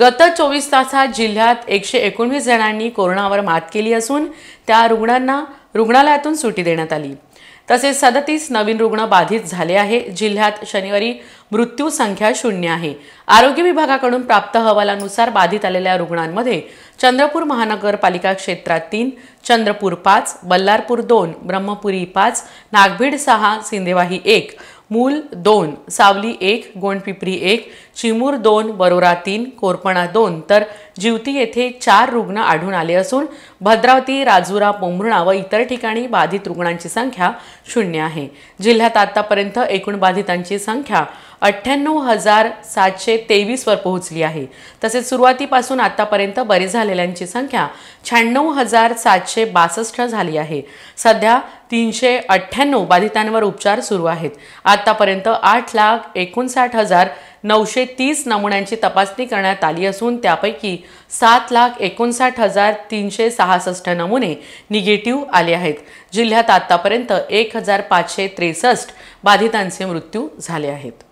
गत चोवीस तासात जिल्ह्यात एकशे एकोणवीस जणांनी कोरोनावर मात केली असून त्या रुग्णांना रुग्णालयातून सुटी देण्यात आली तसेच सदतीस नवीन रुग्ण बाधित झाले आहे जिल्ह्यात शनिवारी मृत्यू संख्या शून्य आहे आरोग्य विभागाकडून प्राप्त अहवालानुसार बाधित आलेल्या रुग्णांमध्ये चंद्रपूर महानगरपालिका क्षेत्रात तीन चंद्रपूर पाच बल्लारपूर दोन ब्रह्मपुरी पाच नागभीड सहा सिंदेवाही एक मूल दोन सावली एक गोंडपिपरी एक चिमूर दोन बरोरा तीन कोरपणा दोन तर जिवती येथे चार रुग्ण आढळून आले असून भद्रावती राजुरा पोंभुर्णा व इतर ठिकाणी बाधित रुग्णांची संख्या शून्य आहे जिल्ह्यात आतापर्यंत एकूण बाधितांची संख्या अठ्ठ्याण्णव हजार सातशे तेवीसवर पोहोचली आहे तसेच सुरुवातीपासून आतापर्यंत बरे झालेल्यांची संख्या शहाण्णव हजार सातशे बासष्ट झाली आहे सध्या तीनशे अठ्ठ्याण्णव बाधितांवर उपचार सुरू आहेत आतापर्यंत आठ लाख एकोणसाठ हजार नऊशे तीस नमुन्यांची तपासणी करण्यात आली असून त्यापैकी सात लाख एकोणसाठ हजार तीनशे सहासष्ट नमुने निगेटिव्ह आले आहेत जिल्ह्यात आतापर्यंत एक हजार पाचशे त्रेसष्ट बाधितांचे मृत्यू झाले आहेत